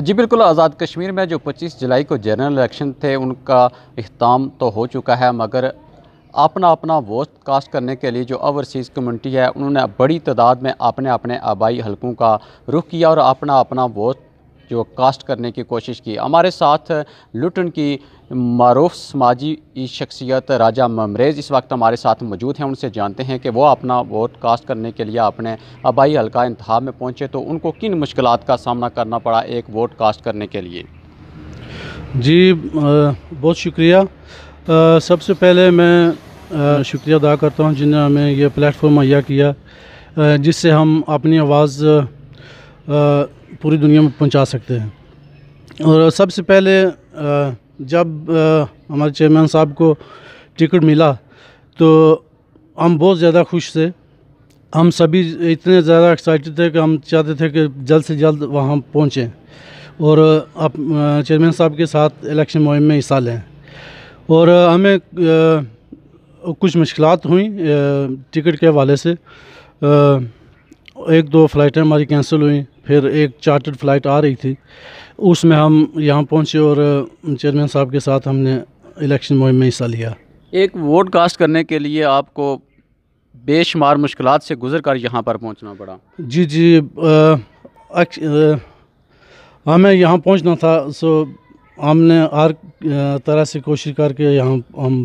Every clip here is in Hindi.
जी बिल्कुल आज़ाद कश्मीर में जो 25 जुलाई को जनरल इलेक्शन थे उनका अख्ताम तो हो चुका है मगर अपना अपना वोट कास्ट करने के लिए जो ओवरसीज़ कम्युनिटी है उन्होंने बड़ी तादाद में अपने अपने आबाई हलकों का रुख किया और अपना अपना वोट जो कास्ट करने की कोशिश की हमारे साथ लुटन की मरूफ समाजी शख्सियत राजा ममरेज़ इस वक्त हमारे साथ मौजूद हैं उनसे जानते हैं कि वो अपना वोट कास्ट करने के लिए अपने आबाई हल्का इंतहा में पहुँचे तो उनको किन मुश्किल का सामना करना पड़ा एक वोट कास्ट करने के लिए जी बहुत शुक्रिया सबसे पहले मैं शुक्रिया अदा करता हूँ जिन्हें हमें यह प्लेटफॉर्म मुहैया किया जिससे हम अपनी आवाज़ पूरी दुनिया में पहुंचा सकते हैं और सबसे पहले जब हमारे चेयरमैन साहब को टिकट मिला तो हम बहुत ज़्यादा खुश थे हम सभी इतने ज़्यादा एक्साइटेड थे कि हम चाहते थे कि जल्द से जल्द वहाँ पहुँचें और आप चेयरमैन साहब के साथ इलेक्शन मुहिम में हिस्सा लें और हमें कुछ मुश्किल हुई टिकट के हवाले से एक दो फ़्लाइटें हमारी कैंसिल हुई फिर एक चार्टर्ड फ़्लाइट आ रही थी उसमें हम यहाँ पहुँचे और चेयरमैन साहब के साथ हमने इलेक्शन मुहिम में हिस्सा लिया एक वोट कास्ट करने के लिए आपको बेशुमार मुश्किल से गुजर कर यहाँ पर पहुँचना पड़ा जी जी आ, अक्ष, आ, हमें यहाँ पहुँचना था सो हमने हर तरह से कोशिश करके यहाँ हम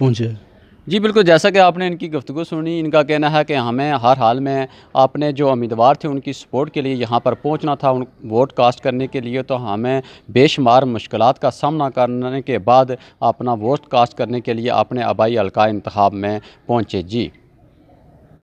पहुँचे जी बिल्कुल जैसा कि आपने इनकी गुफ्तु सुनी इनका कहना है कि हमें हर हाल में आपने जो उम्मीदवार थे उनकी सपोर्ट के लिए यहाँ पर पहुँचना था उन वोट कास्ट करने के लिए तो हमें बेशुमार मुश्किल का सामना करने के बाद अपना वोट कास्ट करने के लिए अपने आबाई हल्का इंतब में पहुँचे जी